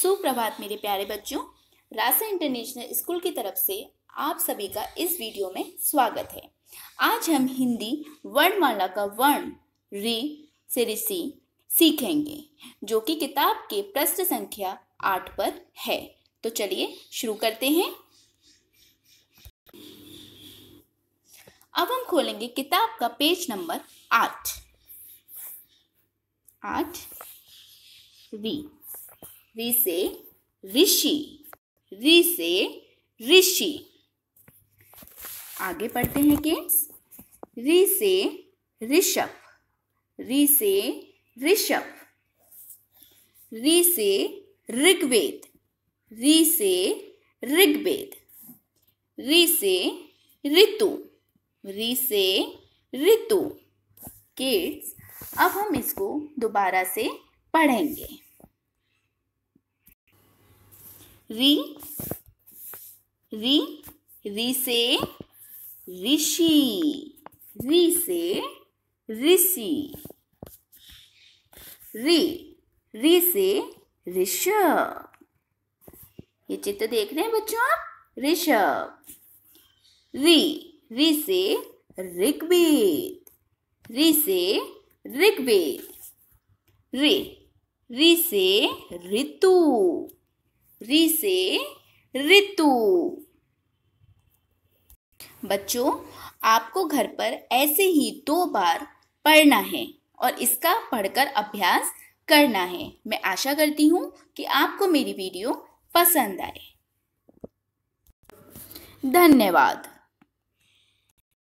सुप्रभात मेरे प्यारे बच्चों रासा इंटरनेशनल स्कूल की तरफ से आप सभी का इस वीडियो में स्वागत है आज हम हिंदी वर्णमाला का वर्ण री से ऋषि सीखेंगे जो कि किताब के पृष्ठ संख्या आठ पर है तो चलिए शुरू करते हैं अब हम खोलेंगे किताब का पेज नंबर आठ आठ री ri say rishi ri say rishi आगे पढ़ते हैं किड्स री से ऋषभ री से ऋषभ री से ऋग्वेद री से ऋग्वेद री से ऋतु री से ऋतु किड्स अब हम इसको दोबारा से पढ़ेंगे री री री से ऋषि री से ऋषि री री से ऋषभ ये चित्र देख रहे हैं बच्चों आप ऋषभ री री से ऋग्वेद री से ऋग्वेद री री से ऋतु री से ऋतु बच्चों आपको घर पर ऐसे ही दो बार पढ़ना है और इसका पढ़कर अभ्यास करना है मैं आशा करती हूँ कि आपको मेरी वीडियो पसंद आए धन्यवाद